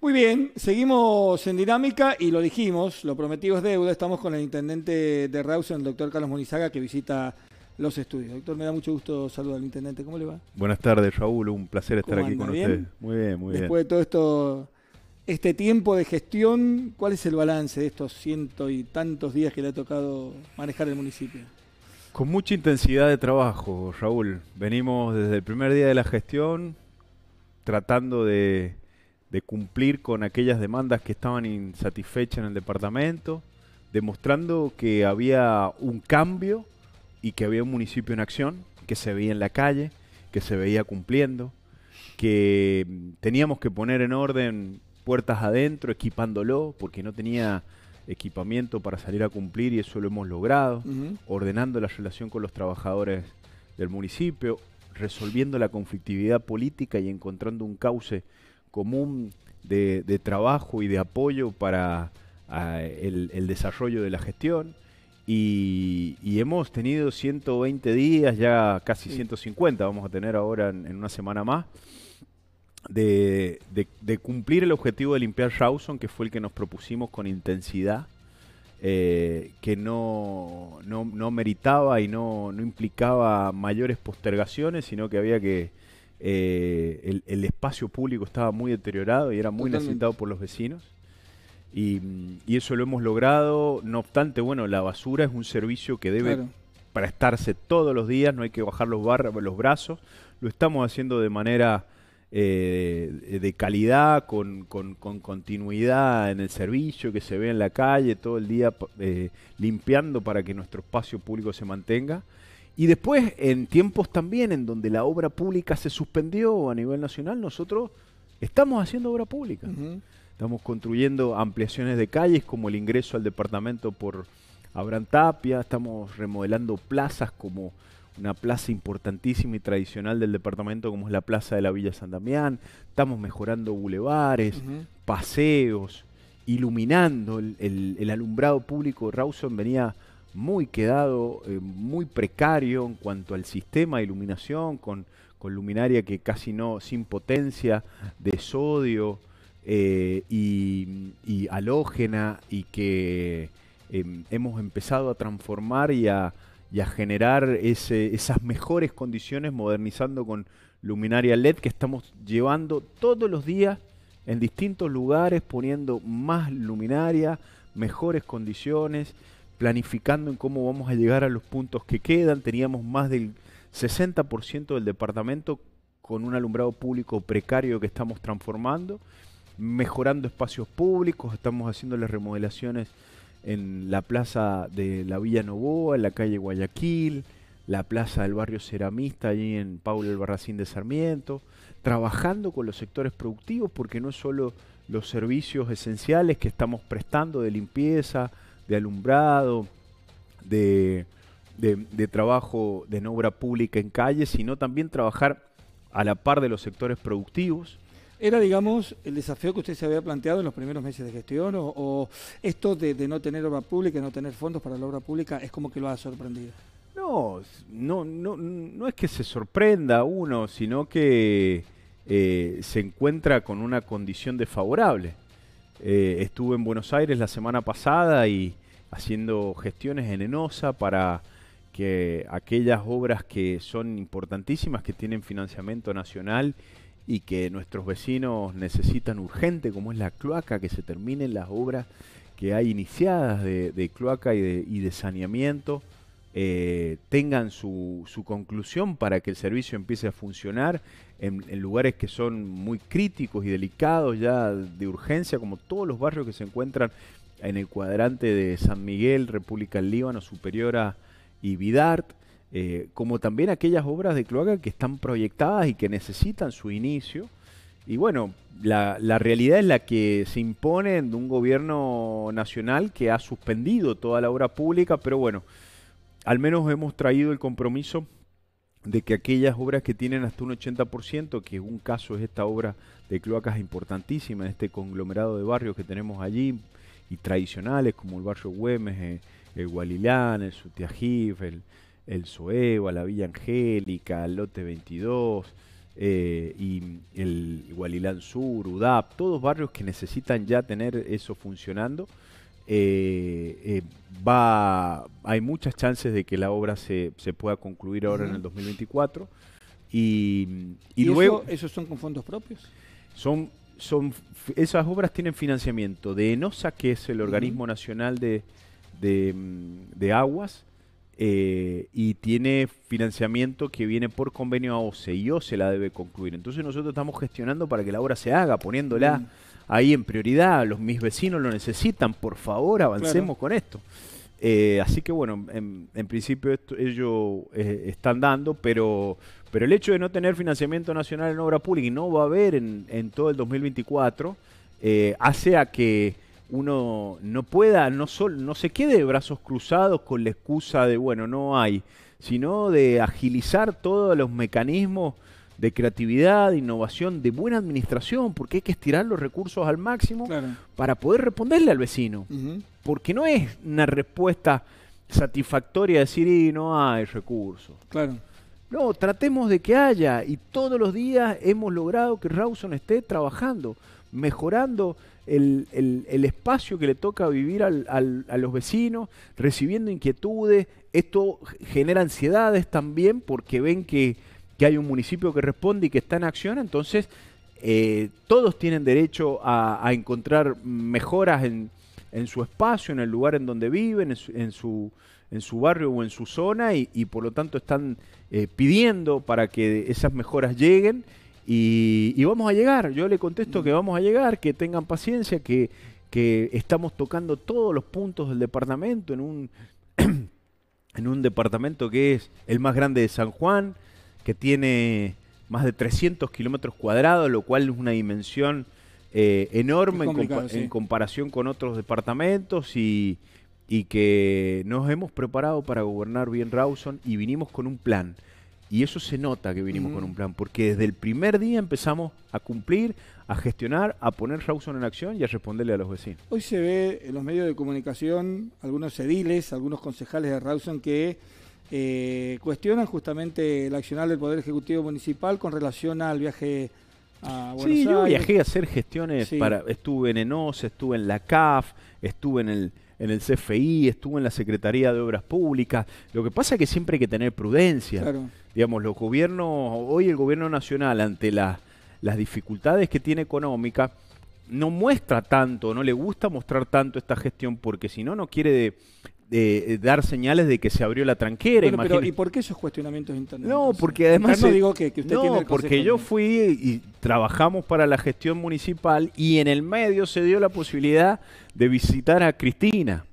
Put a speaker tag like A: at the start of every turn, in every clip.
A: Muy bien, seguimos en dinámica y lo dijimos, lo prometido es deuda. Estamos con el intendente de Rawson, el doctor Carlos Monizaga, que visita los estudios. Doctor, me da mucho gusto saludar al intendente. ¿Cómo le va?
B: Buenas tardes, Raúl. Un placer estar aquí con usted. Muy bien, muy bien. Después de
A: todo esto, este tiempo de gestión, ¿cuál es el balance de estos ciento y tantos días que le ha tocado manejar el municipio?
B: Con mucha intensidad de trabajo, Raúl. Venimos desde el primer día de la gestión tratando de de cumplir con aquellas demandas que estaban insatisfechas en el departamento, demostrando que había un cambio y que había un municipio en acción, que se veía en la calle, que se veía cumpliendo, que teníamos que poner en orden puertas adentro, equipándolo, porque no tenía equipamiento para salir a cumplir y eso lo hemos logrado, ordenando la relación con los trabajadores del municipio, resolviendo la conflictividad política y encontrando un cauce común de, trabajo y de apoyo para el, desarrollo de la gestión. Y, hemos tenido 120 días, ya casi 150 vamos a tener ahora en, una semana más, de, cumplir el objetivo de limpiar Rawson, que fue el que nos propusimos con intensidad, eh, que no, no, meritaba y no implicaba mayores postergaciones, sino que había que, eh, el, espacio público estaba muy deteriorado y era muy necesitado por los vecinos. Mm, y, eso lo hemos logrado. No obstante, bueno, la basura es un servicio que debe prestarse todos los días, no hay que bajar los, los brazos. Lo estamos haciendo de manera eh, de calidad, con, con, continuidad en el servicio, que se ve en la calle todo el día eh, limpiando para que nuestro espacio público se mantenga. Y después, en tiempos también en donde la obra pública se suspendió a nivel nacional, nosotros estamos haciendo obra pública. Estamos construyendo ampliaciones de calles como el ingreso al departamento por Abraham Tapia, estamos remodelando plazas como una plaza importantísima y tradicional del departamento como es la Plaza de la Villa San Damián, estamos mejorando bulevares, paseos, iluminando el, el alumbrado público. Rawson venía muy quedado, eh, muy precario en cuanto al sistema de iluminación, con, luminaria que casi no, sin potencia, de sodio eh, y, y, halógena, y que em, hemos empezado a transformar y a, generar esas mejores condiciones modernizando con luminaria LED que estamos llevando todos los días en distintos lugares, poniendo más luminaria, mejores condiciones planificando en cómo vamos a llegar a los puntos que quedan. Teníamos más del 60% del departamento con un alumbrado público precario que estamos transformando, mejorando espacios públicos, estamos haciendo las remodelaciones en la plaza de la Villa Novoa, en la calle Guayaquil, la plaza del barrio Ceramista, allí en Paulo Barracín de Sarmiento, trabajando con los sectores productivos, porque no es solo los servicios esenciales que estamos prestando de limpieza, de alumbrado, de, trabajo de obra pública en calle, sino también trabajar a la par de los sectores productivos. Era, digamos, el desafío que usted se había planteado en los primeros meses de gestión, o,
A: esto de, no tener obra pública, no tener fondos para la obra pública, es como que lo ha sorprendido.
B: No, no, no, no es que se sorprenda uno, sino que eh, se encuentra con una condición desfavorable. Eh, estuve en Buenos Aires la semana pasada y haciendo gestiones en Enosa para que aquellas obras que son importantísimas, que tienen financiamiento nacional y que nuestros vecinos necesitan urgente, como es la cloaca, que se terminen las obras que hay iniciadas de, cloaca y de, saneamiento, eh, tengan su, conclusión para que el servicio empiece a funcionar en, lugares que son muy críticos y delicados ya de urgencia, como todos los barrios que se encuentran en el cuadrante de San Miguel, República del Líbano, Superiora y Vidart, eh, como también aquellas obras de cloaca que están proyectadas y que necesitan su inicio. Y bueno, la, la realidad es la que se impone de un gobierno nacional que ha suspendido toda la obra pública, pero bueno, al menos hemos traído el compromiso de que aquellas obras que tienen hasta un 80%, que un caso es esta obra de cloacas importantísima, este conglomerado de barrios que tenemos allí, y tradicionales como el barrio Güemes, eh, el Gualilán, el Sutiajif, el, el la Villa Angélica, el Lote 22, eh, y el Gualilán Sur, UDAP, todos barrios que necesitan ya tener eso funcionando eh, va, hay muchas chances de que la obra se, pueda concluir ahora en el 2024. Y,
A: ¿Esos son con fondos propios?
B: Son, son, esas obras tienen financiamiento de ENOSA, que es el Organismo Nacional de, Aguas, eh, y tiene financiamiento que viene por convenio a OCE y OCE la debe concluir. Entonces nosotros estamos gestionando para que la obra se haga, poniéndola ahí en prioridad, los mis vecinos lo necesitan, por favor avancemos con esto. Eh, así que bueno, en, principio ellos eh, están dando, pero, pero el hecho de no tener financiamiento nacional en obra pública y no va a haber en, todo el 2024, eh, hace a que uno no pueda, no, no se quede de brazos cruzados con la excusa de, bueno, no hay, sino de agilizar todos los mecanismos de creatividad, de innovación, de buena administración, porque hay que estirar los recursos al máximo para poder responderle al vecino. Porque no es una respuesta satisfactoria decir, y no hay recursos. Claro. No, tratemos de que haya y todos los días hemos logrado que Rawson esté trabajando, mejorando el, espacio que le toca vivir a los vecinos, recibiendo inquietudes. Esto genera ansiedades también porque ven que que hay un municipio que responde y que está en acción, entonces eh, todos tienen derecho a, encontrar mejoras en, su espacio, en el lugar en donde viven, en su, barrio o en su zona y, por lo tanto están eh, pidiendo para que esas mejoras lleguen. Y, vamos a llegar, yo le contesto que vamos a llegar, que tengan paciencia, que, estamos tocando todos los puntos del departamento en un, en un departamento que es el más grande de San Juan, que tiene más de 300 kilómetros cuadrados, lo cual es una dimensión eh, enorme en, comparación con otros departamentos y, que nos hemos preparado para gobernar bien Rawson y vinimos con un plan. Y eso se nota que vinimos con un plan, porque desde el primer día empezamos a cumplir, a gestionar, a poner Rawson en acción y a responderle a los vecinos.
A: Hoy se ve en los medios de comunicación algunos ediles, algunos concejales de Rawson que eh, cuestionan justamente el accionar del Poder Ejecutivo Municipal con relación al viaje a Buenos sí, yo viajé a hacer
B: gestiones para, estuve en ENOS, estuve en la CAF, estuve en el en el CFI, estuve en la Secretaría de Obras Públicas. Lo que pasa es que siempre hay que tener prudencia. Digamos, los gobiernos, hoy el gobierno nacional, ante las dificultades que tiene económica, no muestra tanto, no le gusta mostrar tanto esta gestión, porque si no, no quiere de, de eh, dar señales de que se abrió la tranquera. ¿Y
A: por qué esos cuestionamientos internos? No, porque además... No digo que, porque yo
B: fui y trabajamos para la gestión municipal y en el medio se dio la posibilidad de visitar a Cristina.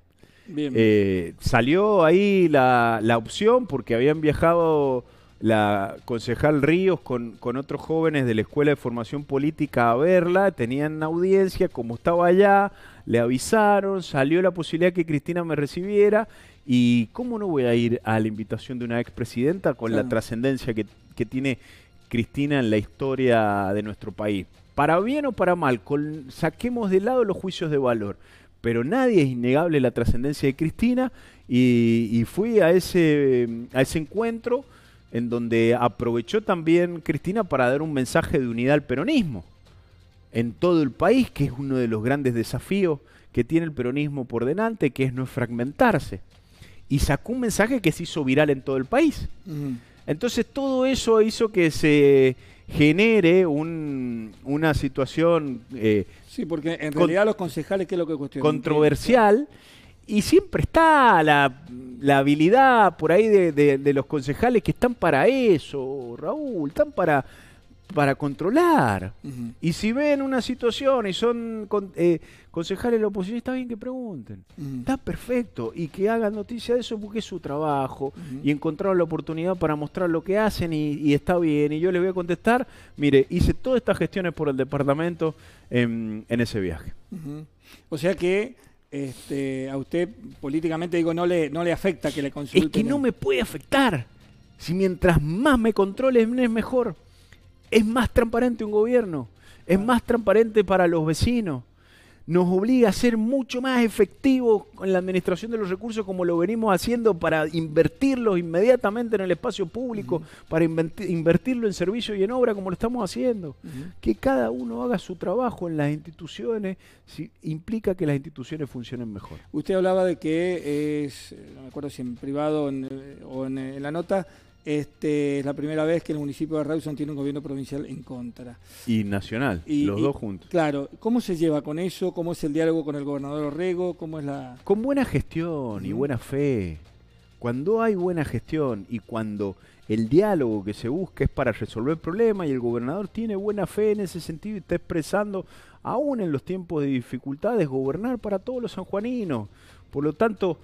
B: Eh, salió ahí la, opción porque habían viajado la concejal Ríos con, con otros jóvenes de la Escuela de Formación Política a verla, tenían audiencia, como estaba allá, le avisaron, salió la posibilidad que Cristina me recibiera y cómo no voy a ir a la invitación de una expresidenta con la trascendencia que, tiene Cristina en la historia de nuestro país. Para bien o para mal, saquemos de lado los juicios de valor, pero nadie es innegable la trascendencia de Cristina y, y, fui a ese, a ese encuentro en donde aprovechó también Cristina para dar un mensaje de unidad al peronismo en todo el país, que es uno de los grandes desafíos que tiene el peronismo por delante, que es no fragmentarse. Y sacó un mensaje que se hizo viral en todo el país. Entonces todo eso hizo que se genere una situación... Eh,
A: sí, porque en realidad los concejales, ¿qué es lo que cuestionan? Controversial.
B: Y siempre está la, habilidad por ahí de, de los concejales que están para eso, Raúl, están para para controlar. Y si ven una situación y son eh, concejales de la oposición, está bien que pregunten. Está perfecto. Y que hagan noticia de eso porque es su trabajo. Y encontraron la oportunidad para mostrar lo que hacen y, está bien. Y yo les voy a contestar, mire, hice todas estas gestiones por el departamento en, ese viaje.
A: O sea que este, a usted políticamente digo no le, no le afecta que le consulten. Es que no me puede afectar.
B: Si mientras más me controles, es mejor es más transparente un gobierno, es ah. más transparente para los vecinos, nos obliga a ser mucho más efectivos en la administración de los recursos como lo venimos haciendo para invertirlos inmediatamente en el espacio público, para invertirlo en servicio y en obra como lo estamos haciendo. Que cada uno haga su trabajo en las instituciones implica que las instituciones funcionen mejor.
A: Usted hablaba de que es, no me acuerdo si en privado o en eh, la nota, este, es la primera vez que el municipio de Rawson tiene un gobierno provincial en contra.
B: Y nacional, los dos juntos.
A: Claro, ¿cómo se lleva con eso? ¿Cómo es el diálogo con el gobernador Orrego? ¿Cómo es la...?
B: Con buena gestión y buena fe. Cuando hay buena gestión y cuando el diálogo que se busca es para resolver problemas y el gobernador tiene buena fe en ese sentido y está expresando, aún en los tiempos de dificultades, gobernar para todos los sanjuaninos. Por lo tanto,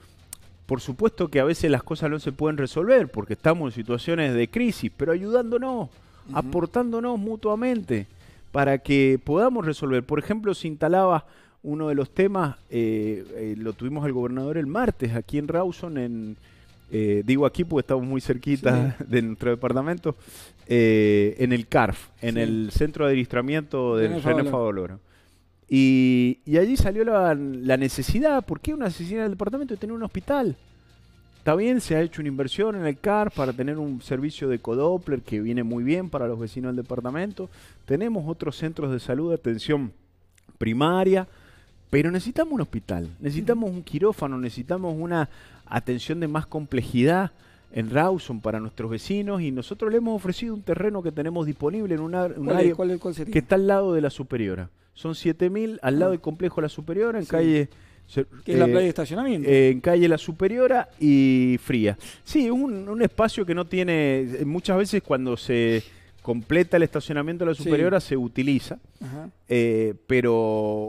B: por supuesto que a veces las cosas no se pueden resolver porque estamos en situaciones de crisis, pero ayudándonos, aportándonos mutuamente para que podamos resolver. Por ejemplo, se instalaba uno de los temas, eh, eh, lo tuvimos el gobernador el martes aquí en Rawson, en, eh, digo aquí porque estamos muy cerquita de nuestro departamento, en el CARF, en el Centro de Administramiento de René Favaloro. Y, allí salió la, necesidad, ¿por qué una asesina del departamento de tener un hospital? Está bien, se ha hecho una inversión en el CAR para tener un servicio de codoppler que viene muy bien para los vecinos del departamento. Tenemos otros centros de salud de atención primaria, pero necesitamos un hospital, necesitamos un quirófano, necesitamos una atención de más complejidad, en Rawson para nuestros vecinos y nosotros le hemos ofrecido un terreno que tenemos disponible en una, un área que está al lado de la Superiora. Son 7000 al lado ah. del complejo La Superiora en calle es la eh, playa de estacionamiento. Eh, en calle La Superiora y Fría. Sí, un, un espacio que no tiene. Muchas veces cuando se completa el estacionamiento de la superiora, se utiliza, eh, pero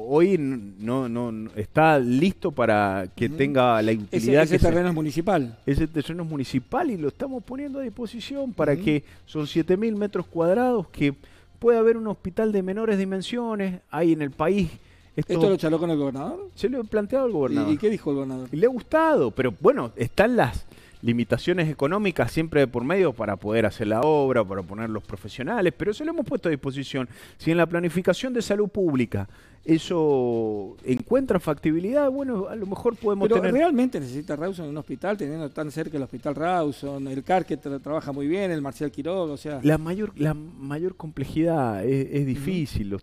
B: hoy no, no, está listo para que tenga la utilidad. Ese, terreno es municipal. Ese terreno es municipal y lo estamos poniendo a disposición para que son 7.000 metros cuadrados, que pueda haber un hospital de menores dimensiones, ahí en el país... Esto, lo charló con el gobernador? Se lo he planteado al gobernador. ¿Y, ¿Y, qué dijo el gobernador? Y le ha gustado, pero bueno, están las limitaciones económicas siempre por medio para poder hacer la obra, para poner los profesionales, pero eso lo hemos puesto a disposición. Si en la planificación de salud pública eso encuentra factibilidad, bueno, a lo mejor podemos pero
A: realmente necesita Rawson un hospital, teniendo tan cerca el hospital Rawson, el CAR que trabaja muy bien, el Marcial Quiroga, o sea... La
B: mayor, la mayor complejidad es, difícil.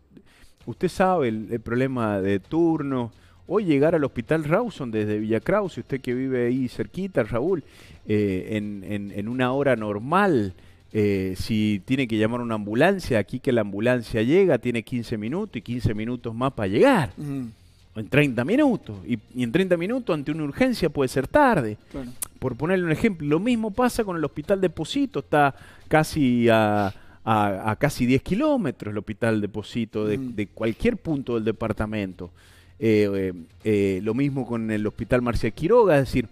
B: Usted sabe el, el problema de turnos Hoy llegar al Hospital Rawson desde Villa Krause, usted que vive ahí cerquita, Raúl, eh, en, una hora normal, eh, si tiene que llamar una ambulancia, aquí que la ambulancia llega, tiene 15 minutos y 15 minutos más para llegar. En 30 minutos. Y, en 30 minutos, ante una urgencia, puede ser tarde. Por ponerle un ejemplo, lo mismo pasa con el hospital de Posito, está casi a, casi 10 kilómetros el hospital de Posito de cualquier punto del departamento. Eh, eh, lo mismo con el Hospital Marcial Quiroga, es decir,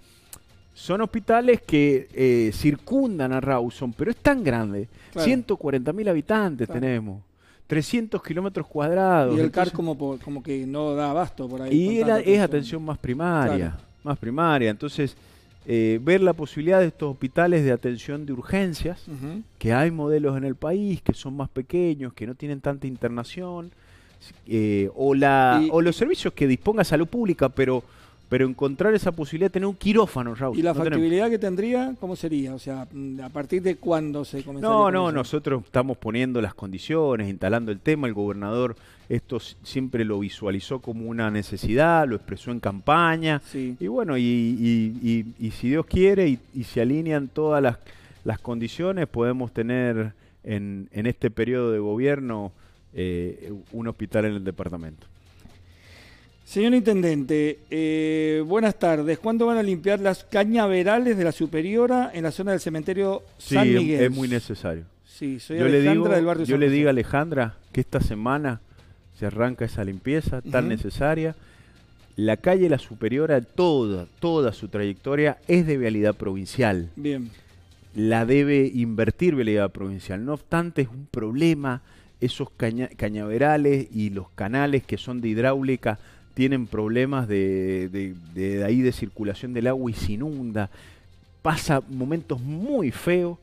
B: son hospitales que eh, circundan a Rawson, pero es tan grande. 140.000 mil habitantes tenemos. 300 kilómetros cuadrados. Y el CAR como,
A: como que no da abasto por ahí. Y es atención
B: más primaria, más primaria. Entonces, ver la posibilidad de estos hospitales de atención de urgencias, que hay modelos en el país que son más pequeños, que no tienen tanta internación, eh, o, o los servicios que disponga salud pública, pero, pero encontrar esa posibilidad de tener un quirófano, Raúl. ¿Y la factibilidad
A: que tendría, cómo sería? O sea, mm, ¿a partir de cuándo se comenzaría? No, no,
B: nosotros estamos poniendo las condiciones, instalando el tema. El gobernador esto siempre lo visualizó como una necesidad, lo expresó en campaña. Y bueno, y, si Dios quiere y, se alinean todas las, las condiciones, podemos tener en, en este periodo de gobierno eh, un hospital en el departamento. Señor Intendente, eh,
A: buenas tardes. ¿Cuándo van a limpiar las cañaverales de la Superiora en la zona del cementerio sí, San Miguel? Es, es muy necesario. Sí, soy yo le digo, del barrio Yo le
B: digo a Alejandra que esta semana se arranca esa limpieza tan necesaria. La calle La Superiora, toda, toda su trayectoria es de vialidad provincial. Bien. La debe invertir vialidad provincial. No obstante, es un problema esos cañaverales y los canales que son de hidráulica tienen problemas de, ahí de circulación del agua y se inunda. Pasa momentos muy feos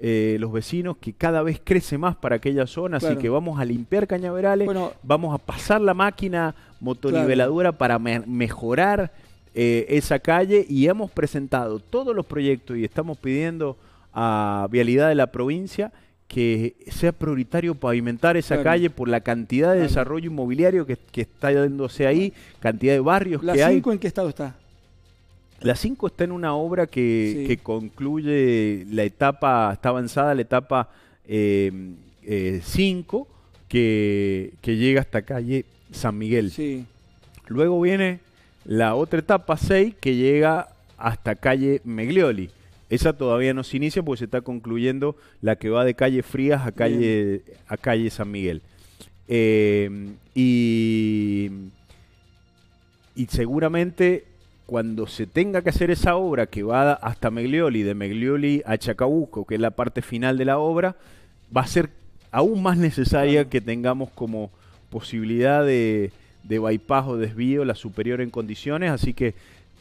B: eh, los vecinos que cada vez crece más para aquella zona, así que vamos a limpiar cañaverales, vamos a pasar la máquina motoniveladora para mejorar eh, esa calle y hemos presentado todos los proyectos y estamos pidiendo a Vialidad de la provincia que sea prioritario pavimentar esa calle por la cantidad de desarrollo inmobiliario que, está dándose ahí, cantidad de barrios que hay. ¿La 5
A: en qué estado está?
B: La 5 está en una obra que, concluye la etapa, está avanzada la etapa 5, eh, eh, que, llega hasta calle San Miguel. Luego viene la otra etapa 6 que llega hasta calle Meglioli. Esa todavía no se inicia porque se está concluyendo la que va de calle Frías a calle, a San Miguel. Eh, y, y seguramente cuando se tenga que hacer esa obra que va hasta Meglioli, de Meglioli a Chacabuco, que es la parte final de la obra, va a ser aún más necesaria que tengamos como posibilidad de, de bypass o desvío la superior en condiciones, así que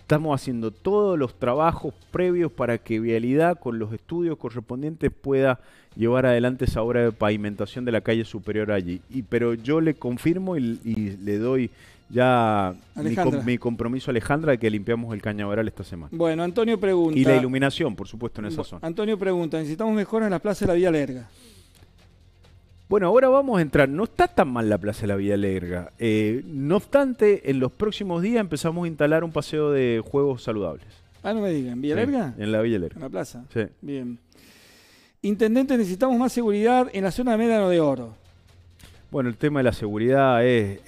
B: Estamos haciendo todos los trabajos previos para que Vialidad, con los estudios correspondientes, pueda llevar adelante esa obra de pavimentación de la calle superior allí. Y, pero yo le confirmo y, le doy ya mi, mi, compromiso, Alejandra, de que limpiamos el cañaveral esta semana. Bueno, Antonio pregunta. Y la iluminación, por supuesto, en esa zona.
A: Antonio pregunta: necesitamos mejoras en la plaza de la Vía Lerga.
B: Bueno, ahora vamos a entrar. No está tan mal la Plaza de la Villa eh, no obstante, en los próximos días empezamos a instalar un paseo de juegos saludables.
A: Ah, no me digan. ¿En Villa en
B: la Villa En la plaza. Sí.
A: Bien. Intendente, necesitamos más seguridad en la zona de Médano de Oro.
B: Bueno, el tema de la seguridad es,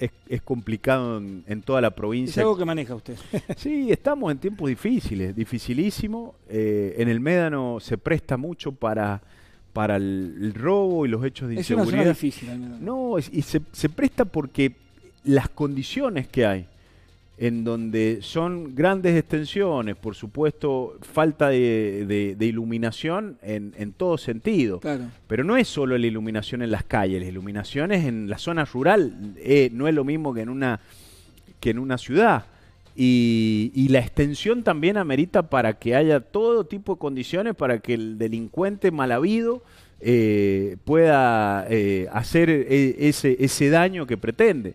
B: complicado en, toda la provincia. Es algo que maneja usted. sí, estamos en tiempos difíciles, dificilísimo. Eh, en el Médano se presta mucho para para el, robo y los hechos de inseguridad. ¿no? y se, presta porque las condiciones que hay, en donde son grandes extensiones, por supuesto, falta de, iluminación en, todo sentido. Pero no es solo la iluminación en las calles, la iluminación es en la zona rural, eh, no es lo mismo que en una, que en una ciudad. Y, la extensión también amerita para que haya todo tipo de condiciones para que el delincuente mal habido eh, pueda eh, hacer e, ese, ese, daño que pretende.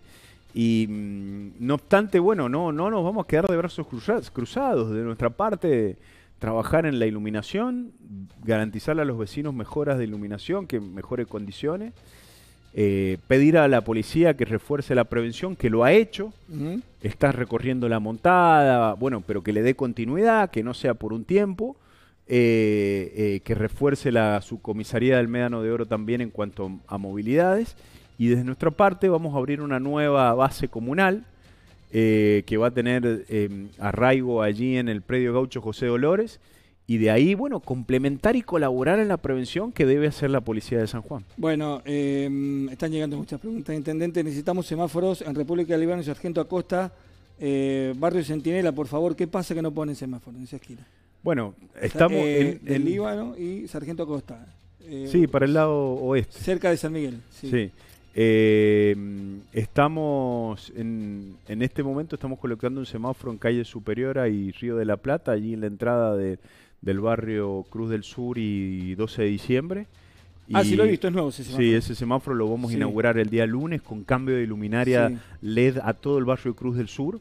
B: Y mm, no obstante, bueno, no, no nos vamos a quedar de brazos cruzados. De nuestra parte, trabajar en la iluminación, garantizarle a los vecinos mejoras de iluminación, que mejore condiciones. Eh, pedir a la policía que refuerce la prevención, que lo ha hecho, está recorriendo la montada, bueno, pero que le dé continuidad, que no sea por un tiempo, eh, eh, que refuerce la subcomisaría del Médano de Oro también en cuanto a movilidades. Y desde nuestra parte vamos a abrir una nueva base comunal que va a tener arraigo allí en el predio Gaucho José Dolores y de ahí, bueno, complementar y colaborar en la prevención que debe hacer la Policía de San Juan.
A: Bueno, em, están llegando muchas preguntas, Intendente. Necesitamos semáforos en República de Líbano y Sargento Acosta, eh, Barrio Centinela, por favor. ¿Qué pasa que no ponen semáforos en esa esquina? Bueno, estamos eh, en, Líbano y Sargento Acosta. Eh, sí,
B: para el lado oeste. Cerca de San Miguel, sí. sí. Em, estamos en, en este momento estamos colocando un semáforo en calle Superiora y Río de la Plata, allí en la entrada de, del barrio Cruz del Sur y 12 de diciembre. ah, sí, lo he visto, es nuevo ese semáforo. Sí, ese semáforo lo vamos a inaugurar el día lunes con cambio de luminaria LED a todo el barrio Cruz del Sur.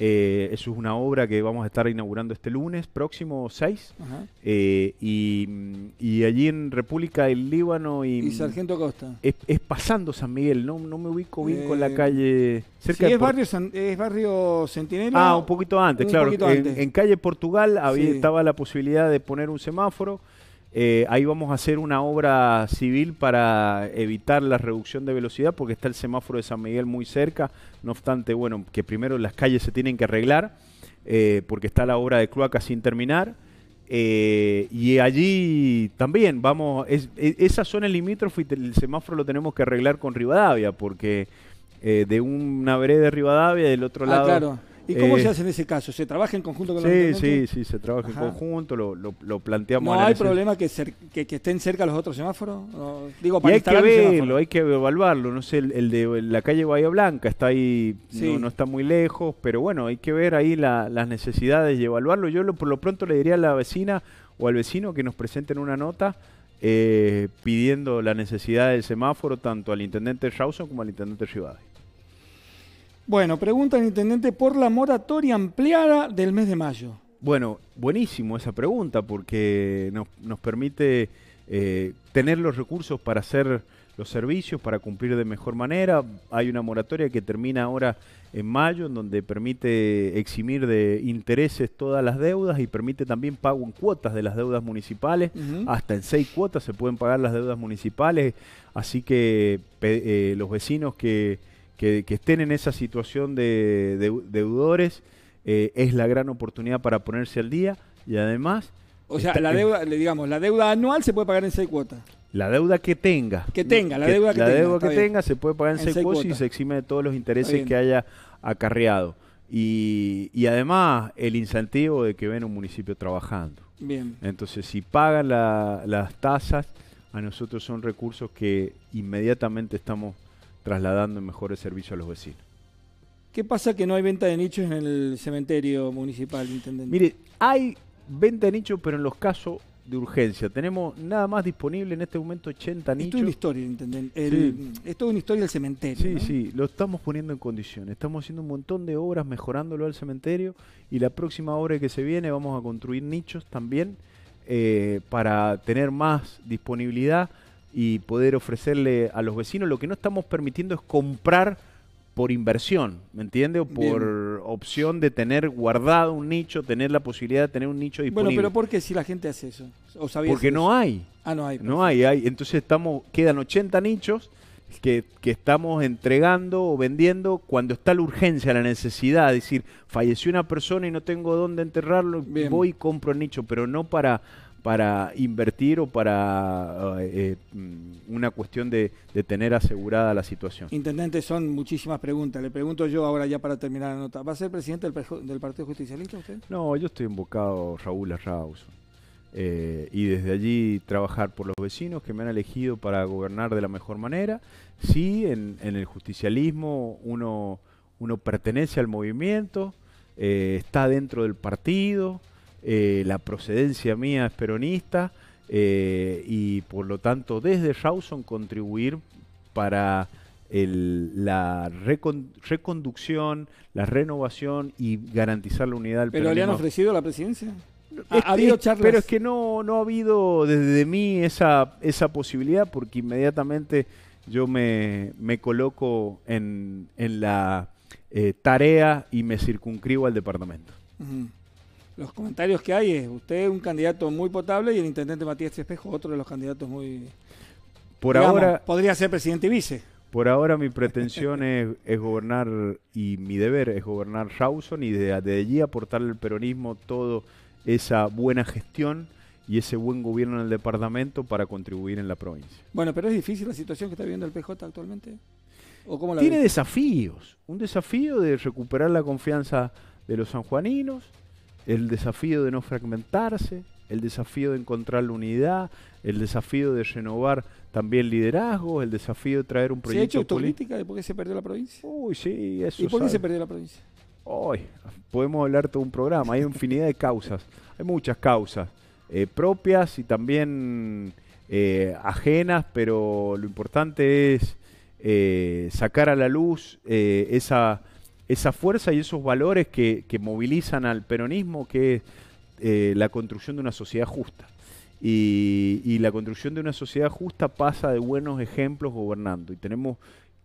B: Eh, eso es una obra que vamos a estar inaugurando este lunes, próximo 6. Eh, y, allí en República del Líbano y... y Sargento Costa. Es, pasando San Miguel, no, no me ubico bien con la eh, calle... Cerca es, barrio
A: es barrio Centinela. Ah, un poquito antes, claro. En,
B: calle Portugal había, estaba la posibilidad de poner un semáforo eh, ahí vamos a hacer una obra civil para evitar la reducción de velocidad porque está el semáforo de San Miguel muy cerca. No obstante, bueno, que primero las calles se tienen que arreglar eh, porque está la obra de cloacas sin terminar. Eh, y allí también vamos, e, esa zona es limítrofe y el semáforo lo tenemos que arreglar con Rivadavia porque de una vereda de Rivadavia del otro ah, lado... ¿Y cómo eh, se hace
A: en ese caso? ¿Se trabaja en conjunto con sí, Sí, sí, se trabaja en
B: conjunto, lo, planteamos. ¿No hay problema
A: que, estén cerca los otros semáforos? digo, hay que verlo,
B: hay que evaluarlo. No sé, el, de la calle Bahía Blanca está ahí, no, está muy lejos, pero bueno, hay que ver ahí las necesidades y evaluarlo. Yo por lo pronto le diría a la vecina o al vecino que nos presenten una nota. Eh, pidiendo la necesidad del semáforo tanto al intendente Rawson como al intendente Rivadavia.
A: Bueno, pregunta al intendente por la moratoria ampliada del mes de mayo.
B: Bueno, buenísimo esa pregunta porque nos, nos permite eh, tener los recursos para hacer los servicios, para cumplir de mejor manera. Hay una moratoria que termina ahora en mayo, en donde permite eximir de intereses todas las deudas y permite también pago en cuotas de las deudas municipales. Hasta en seis cuotas se pueden pagar las deudas municipales. Así que eh, los vecinos que que, estén en esa situación de, deudores, eh, es la gran oportunidad para ponerse al día y además... O sea, este, la deuda, digamos, la deuda anual se puede pagar en seis cuotas. La deuda que tenga. Que tenga, la deuda que, tenga. La deuda que se puede pagar en, seis, cuotas y se exime de todos los intereses que haya acarreado. Y, y, además el incentivo de que ven un municipio trabajando. Bien. Entonces, si pagan las tasas, a nosotros son recursos que inmediatamente estamos trasladando mejores servicios a los vecinos.
A: ¿Qué pasa que no hay venta de nichos en el cementerio municipal,
B: intendente? Mire, hay venta de nichos, pero en los casos de urgencia. Tenemos nada más disponible en este momento 80 nichos. Esto es una historia, intendente. Esto Es una historia del cementerio. Sí, sí, lo estamos poniendo en condiciones. Estamos haciendo un montón de obras mejorándolo al cementerio y la próxima obra que se viene vamos a construir nichos también eh, para tener más disponibilidad y poder ofrecerle a los vecinos. Lo que no estamos permitiendo es comprar por inversión, ¿me entiende? por opción de tener guardado un nicho, tener la posibilidad de tener un nicho disponible. Bueno, pero
A: ¿por qué si la gente hace eso? ¿O Porque no
B: hay. Ah, no hay. No hay, hay. Entonces estamos, quedan 80 nichos que, estamos entregando o vendiendo cuando está la urgencia, la necesidad. Es decir, falleció una persona y no tengo dónde enterrarlo, voy y compro el nicho, pero no para para invertir o para eh, eh, mm, una cuestión de, tener asegurada la situación?
A: Intendente, son muchísimas preguntas. Le pregunto yo ahora ya para terminar la nota. ¿Va a ser presidente del, Partido Justicialista usted?
B: No, yo estoy invocado Raúl Arraus. Eh, y desde allí trabajar por los vecinos que me han elegido para gobernar de la mejor manera. Sí, en, el justicialismo uno, uno pertenece al movimiento, está dentro del partido, eh, la procedencia mía es peronista eh, y por lo tanto desde Rawson contribuir para la reconducción, la renovación y garantizar la unidad del ¿Pero le han
A: ofrecido la presidencia? ¿Ha, habido charlas? Pero es que
B: no, ha habido desde mí esa, esa posibilidad porque inmediatamente yo me, coloco en, en la eh, tarea y me circunscribo al departamento
A: los comentarios que hay es usted es un candidato muy potable y el intendente Matías Espejo otro de los candidatos muy...
B: Por ahora...
A: Podría ser presidente y vice.
B: Por ahora mi pretensión es, es, gobernar y mi deber es gobernar Rawson y desde de allí aportarle al peronismo toda esa buena gestión y ese buen gobierno en el departamento para contribuir en la provincia.
A: Bueno, pero es difícil la situación que está viviendo el PJ actualmente. ¿O cómo Tiene
B: desafíos, un desafío de recuperar la confianza de los sanjuaninos, el desafío de no fragmentarse, el desafío de encontrar la unidad, el desafío de renovar también liderazgo, el desafío de traer un proyecto. ¿Se ha hecho política
A: de por qué se perdió la provincia? Uy, sí, eso. ¿Y por qué se perdió la provincia?
B: Hoy, podemos hablar todo un programa, hay infinidad de causas, hay muchas causas, eh, propias y también eh, ajenas, pero lo importante es eh, sacar a la luz esa esa fuerza y esos valores que, movilizan al peronismo, que es eh, la construcción de una sociedad justa. Y, la construcción de una sociedad justa pasa de buenos ejemplos gobernando. Y tenemos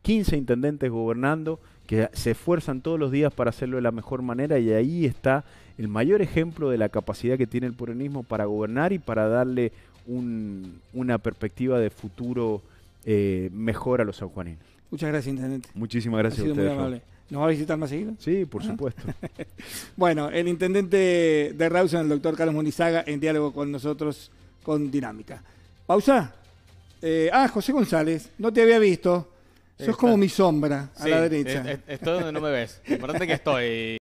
B: 15 intendentes gobernando que se esfuerzan todos los días para hacerlo de la mejor manera y ahí está el mayor ejemplo de la capacidad que tiene el peronismo para gobernar y para darle una perspectiva de futuro eh, mejor a los sanjuaninos.
A: Muchas gracias, Intendente. Muchísimas gracias a ustedes. ¿Nos va a visitar más seguido? Sí, por ah. supuesto. bueno, el intendente de Rawson, el doctor Carlos Munizaga, en diálogo con nosotros con Dinámica. Pausa. Eh, ah, José González, no te había visto. Sos como mi sombra a la derecha. estoy donde no me ves. importante que estoy.